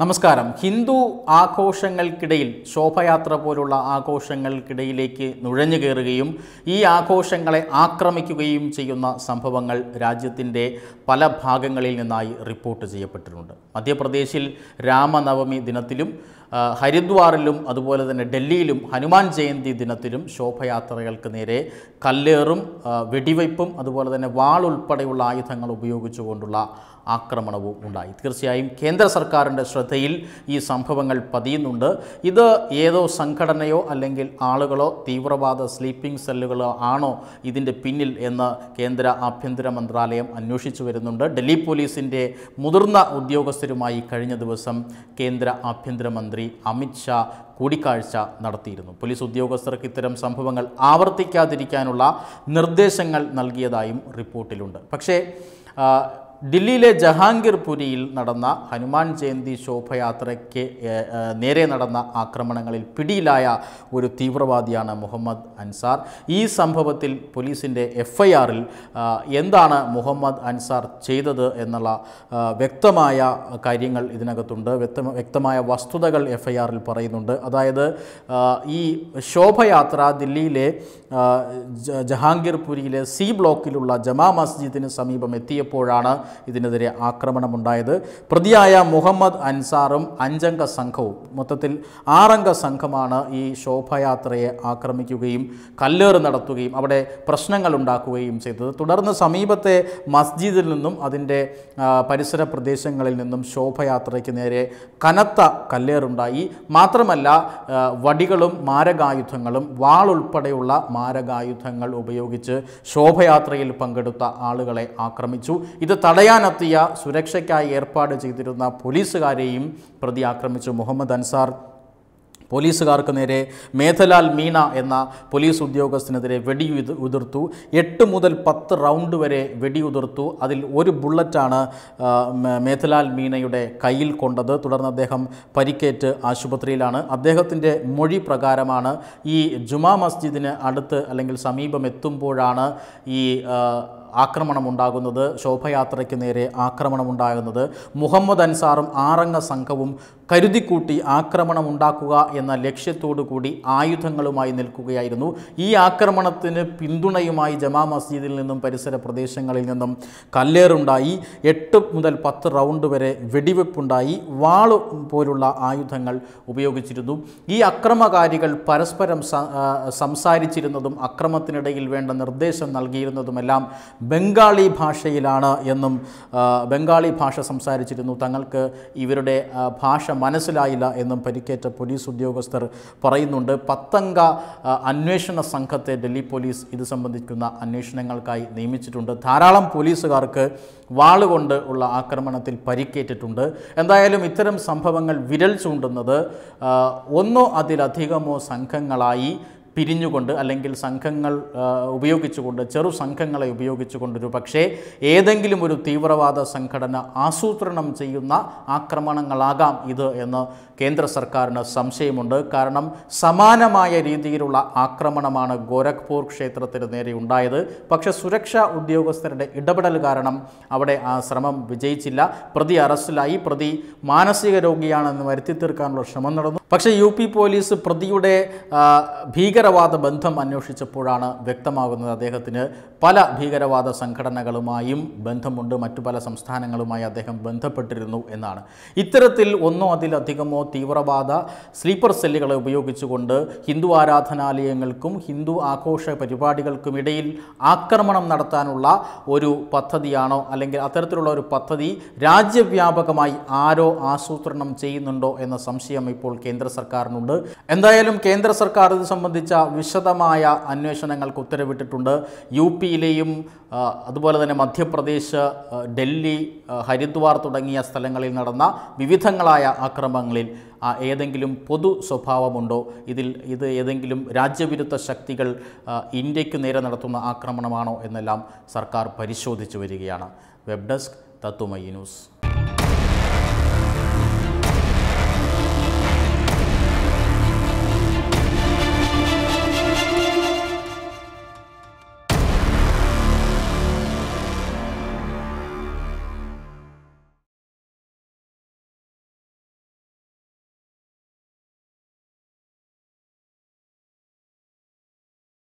നമസ്കാരം ഹിന്ദു ആഘോഷങ്ങൾക്കിടയിൽ ശോഭയാത്ര പോലുള്ള ആഘോഷങ്ങൾക്കിടയിലേക്ക് നുഴഞ്ഞു കയറുകയും ഈ ആഘോഷങ്ങളെ ആക്രമിക്കുകയും ചെയ്യുന്ന സംഭവങ്ങൾ രാജ്യത്തിൻ്റെ പല ഭാഗങ്ങളിൽ നിന്നായി റിപ്പോർട്ട് ചെയ്യപ്പെട്ടിട്ടുണ്ട് മധ്യപ്രദേശിൽ രാമനവമി ദിനത്തിലും ഹരിദ്വാറിലും അതുപോലെ തന്നെ ഡൽഹിയിലും ഹനുമാൻ ജയന്തി ദിനത്തിലും ശോഭയാത്രകൾക്ക് നേരെ കല്ലേറും വെടിവയ്പ്പും അതുപോലെ തന്നെ വാൾ ഉൾപ്പെടെയുള്ള ആയുധങ്ങൾ ഉപയോഗിച്ചുകൊണ്ടുള്ള ആക്രമണവും ഉണ്ടായി തീർച്ചയായും കേന്ദ്ര സർക്കാരിൻ്റെ ശ്രദ്ധയിൽ ഈ സംഭവങ്ങൾ പതിയുന്നുണ്ട് ഇത് ഏതോ സംഘടനയോ അല്ലെങ്കിൽ ആളുകളോ തീവ്രവാദ സ്ലീപ്പിംഗ് സെല്ലുകളോ ആണോ ഇതിൻ്റെ പിന്നിൽ എന്ന് കേന്ദ്ര ആഭ്യന്തര മന്ത്രാലയം അന്വേഷിച്ചു വരുന്നുണ്ട് ഡൽഹി പോലീസിൻ്റെ മുതിർന്ന ഉദ്യോഗസ്ഥരുമായി കഴിഞ്ഞ ദിവസം കേന്ദ്ര ആഭ്യന്തരമന്ത്രി മന്ത്രി അമിത്ഷാ കൂടിക്കാഴ്ച നടത്തിയിരുന്നു പോലീസ് ഉദ്യോഗസ്ഥർക്ക് ഇത്തരം സംഭവങ്ങൾ ആവർത്തിക്കാതിരിക്കാനുള്ള നിർദ്ദേശങ്ങൾ നൽകിയതായും റിപ്പോർട്ടിലുണ്ട് പക്ഷേ ദില്ലിയിലെ ജഹാംഗീർപുരിയിൽ നടന്ന ഹനുമാൻ ജയന്തി ശോഭയാത്രയ്ക്ക് നേരെ നടന്ന ആക്രമണങ്ങളിൽ പിടിയിലായ ഒരു തീവ്രവാദിയാണ് മുഹമ്മദ് അൻസാർ ഈ സംഭവത്തിൽ പോലീസിൻ്റെ എഫ്ഐആറിൽ എന്താണ് മുഹമ്മദ് അൻസാർ ചെയ്തത് എന്നുള്ള വ്യക്തമായ കാര്യങ്ങൾ ഇതിനകത്തുണ്ട് വ്യക്തമായ വസ്തുതകൾ എഫ്ഐആറിൽ പറയുന്നുണ്ട് അതായത് ഈ ശോഭയാത്ര ദില്ലിയിലെ ജഹാംഗീർപുരിയിലെ സി ബ്ലോക്കിലുള്ള ജമാ മസ്ജിദിന് സമീപം എത്തിയപ്പോഴാണ് ഇതിനെതിരെ ആക്രമണമുണ്ടായത് പ്രതിയായ മുഹമ്മദ് അൻസാറും അഞ്ചംഗ സംഘവും മൊത്തത്തിൽ ആറംഗ സംഘമാണ് ഈ ശോഭയാത്രയെ ആക്രമിക്കുകയും കല്ലേറ് നടത്തുകയും അവിടെ പ്രശ്നങ്ങൾ ഉണ്ടാക്കുകയും ചെയ്തത് തുടർന്ന് സമീപത്തെ മസ്ജിദിൽ നിന്നും അതിൻ്റെ പരിസര പ്രദേശങ്ങളിൽ നിന്നും ശോഭയാത്രയ്ക്ക് നേരെ കനത്ത കല്ലേറുണ്ടായി മാത്രമല്ല വടികളും മാരകായുധങ്ങളും വാളുൾപ്പെടെയുള്ള മാരകായുധങ്ങൾ ഉപയോഗിച്ച് ശോഭയാത്രയിൽ പങ്കെടുത്ത ആളുകളെ ആക്രമിച്ചു ഇത് തടയ തടയാനെത്തിയ സുരക്ഷയ്ക്കായി ഏർപ്പാട് ചെയ്തിരുന്ന പോലീസുകാരെയും പ്രതി ആക്രമിച്ചു മുഹമ്മദ് അൻസാർ പോലീസുകാർക്ക് നേരെ മേധലാൽ മീന എന്ന പോലീസ് ഉദ്യോഗസ്ഥനെതിരെ വെടി ഉതിർത്തു എട്ട് മുതൽ പത്ത് റൗണ്ട് വരെ വെടിയുതിർത്തു അതിൽ ഒരു ബുള്ളറ്റാണ് മേധലാൽ മീനയുടെ കയ്യിൽ കൊണ്ടത് തുടർന്ന് അദ്ദേഹം പരിക്കേറ്റ് ആശുപത്രിയിലാണ് അദ്ദേഹത്തിൻ്റെ മൊഴി പ്രകാരമാണ് ഈ ജുമാ മസ്ജിദിന് അടുത്ത് അല്ലെങ്കിൽ സമീപം എത്തുമ്പോഴാണ് ഈ ആക്രമണമുണ്ടാകുന്നത് ശോഭയാത്രയ്ക്ക് നേരെ ആക്രമണമുണ്ടാകുന്നത് മുഹമ്മദ് അൻസാറും ആറംഗ സംഘവും കരുതിക്കൂട്ടി ആക്രമണമുണ്ടാക്കുക എന്ന ലക്ഷ്യത്തോടു കൂടി ആയുധങ്ങളുമായി നിൽക്കുകയായിരുന്നു ഈ ആക്രമണത്തിന് പിന്തുണയുമായി ജമാ മസ്ജിദിൽ നിന്നും പരിസര പ്രദേശങ്ങളിൽ നിന്നും കല്ലേറുണ്ടായി എട്ട് മുതൽ പത്ത് റൗണ്ട് വരെ വെടിവെപ്പുണ്ടായി വാള് പോലുള്ള ആയുധങ്ങൾ ഉപയോഗിച്ചിരുന്നു ഈ അക്രമകാരികൾ പരസ്പരം സംസാരിച്ചിരുന്നതും അക്രമത്തിനിടയിൽ വേണ്ട നിർദ്ദേശം നൽകിയിരുന്നതുമെല്ലാം ബംഗാളി ഭാഷയിലാണ് എന്നും ബംഗാളി ഭാഷ സംസാരിച്ചിരുന്നു തങ്ങൾക്ക് ഇവരുടെ ഭാഷ മനസ്സിലായില്ല എന്നും പരിക്കേറ്റ പോലീസ് ഉദ്യോഗസ്ഥർ പറയുന്നുണ്ട് പത്തംഗ അന്വേഷണ സംഘത്തെ ഡൽഹി പോലീസ് ഇത് സംബന്ധിക്കുന്ന അന്വേഷണങ്ങൾക്കായി നിയമിച്ചിട്ടുണ്ട് ധാരാളം പോലീസുകാർക്ക് വാളുകൊണ്ട് ഉള്ള ആക്രമണത്തിൽ പരിക്കേറ്റിട്ടുണ്ട് എന്തായാലും ഇത്തരം സംഭവങ്ങൾ വിരൽ ചൂണ്ടുന്നത് ഒന്നോ അതിലധികമോ സംഘങ്ങളായി പിരിഞ്ഞുകൊണ്ട് അല്ലെങ്കിൽ സംഘങ്ങൾ ഉപയോഗിച്ചുകൊണ്ട് ചെറു സംഘങ്ങളെ ഉപയോഗിച്ചുകൊണ്ട് ഒരു പക്ഷേ ഏതെങ്കിലും ഒരു തീവ്രവാദ സംഘടന ആസൂത്രണം ചെയ്യുന്ന ആക്രമണങ്ങളാകാം ഇത് എന്ന് കേന്ദ്ര സർക്കാരിന് സംശയമുണ്ട് കാരണം സമാനമായ രീതിയിലുള്ള ആക്രമണമാണ് ഗോരഖ്പൂർ ക്ഷേത്രത്തിന് നേരെ ഉണ്ടായത് പക്ഷേ സുരക്ഷാ ഉദ്യോഗസ്ഥരുടെ ഇടപെടൽ കാരണം അവിടെ ആ ശ്രമം വിജയിച്ചില്ല പ്രതി അറസ്റ്റിലായി പ്രതി മാനസിക രോഗിയാണെന്ന് വരുത്തി തീർക്കാനുള്ള ശ്രമം നടന്നു പക്ഷേ യു പോലീസ് പ്രതിയുടെ ഭീകര ഭീകരവാദ ബന്ധം അന്വേഷിച്ചപ്പോഴാണ് വ്യക്തമാകുന്നത് അദ്ദേഹത്തിന് പല ഭീകരവാദ സംഘടനകളുമായും ബന്ധമുണ്ട് മറ്റു പല സംസ്ഥാനങ്ങളുമായി അദ്ദേഹം ബന്ധപ്പെട്ടിരുന്നു എന്നാണ് ഇത്തരത്തിൽ ഒന്നോ അതിലധികമോ തീവ്രവാദ സ്ലീപ്പർ സെല്ലുകളെ ഉപയോഗിച്ചുകൊണ്ട് ഹിന്ദു ആരാധനാലയങ്ങൾക്കും ഹിന്ദു ആഘോഷ പരിപാടികൾക്കും ഇടയിൽ ആക്രമണം നടത്താനുള്ള ഒരു പദ്ധതിയാണോ അല്ലെങ്കിൽ അത്തരത്തിലുള്ള ഒരു പദ്ധതി രാജ്യവ്യാപകമായി ആരോ ആസൂത്രണം ചെയ്യുന്നുണ്ടോ എന്ന സംശയം ഇപ്പോൾ കേന്ദ്ര സർക്കാരിനുണ്ട് എന്തായാലും കേന്ദ്ര സർക്കാർ ഇത് സംബന്ധിച്ച സംബന്ധിച്ച വിശദമായ അന്വേഷണങ്ങൾക്ക് ഉത്തരവിട്ടിട്ടുണ്ട് യു പിയിലെയും അതുപോലെ തന്നെ മധ്യപ്രദേശ് ഡൽഹി ഹരിദ്വാർ തുടങ്ങിയ സ്ഥലങ്ങളിൽ നടന്ന വിവിധങ്ങളായ ആക്രമണങ്ങളിൽ ഏതെങ്കിലും പൊതു സ്വഭാവമുണ്ടോ ഇതിൽ ഇത് ഏതെങ്കിലും രാജ്യവിരുദ്ധ ശക്തികൾ ഇന്ത്യക്ക് നേരെ നടത്തുന്ന ആക്രമണമാണോ എന്നെല്ലാം സർക്കാർ പരിശോധിച്ചു വരികയാണ് വെബ് ഡെസ്ക് തത്തുമയി ന്യൂസ്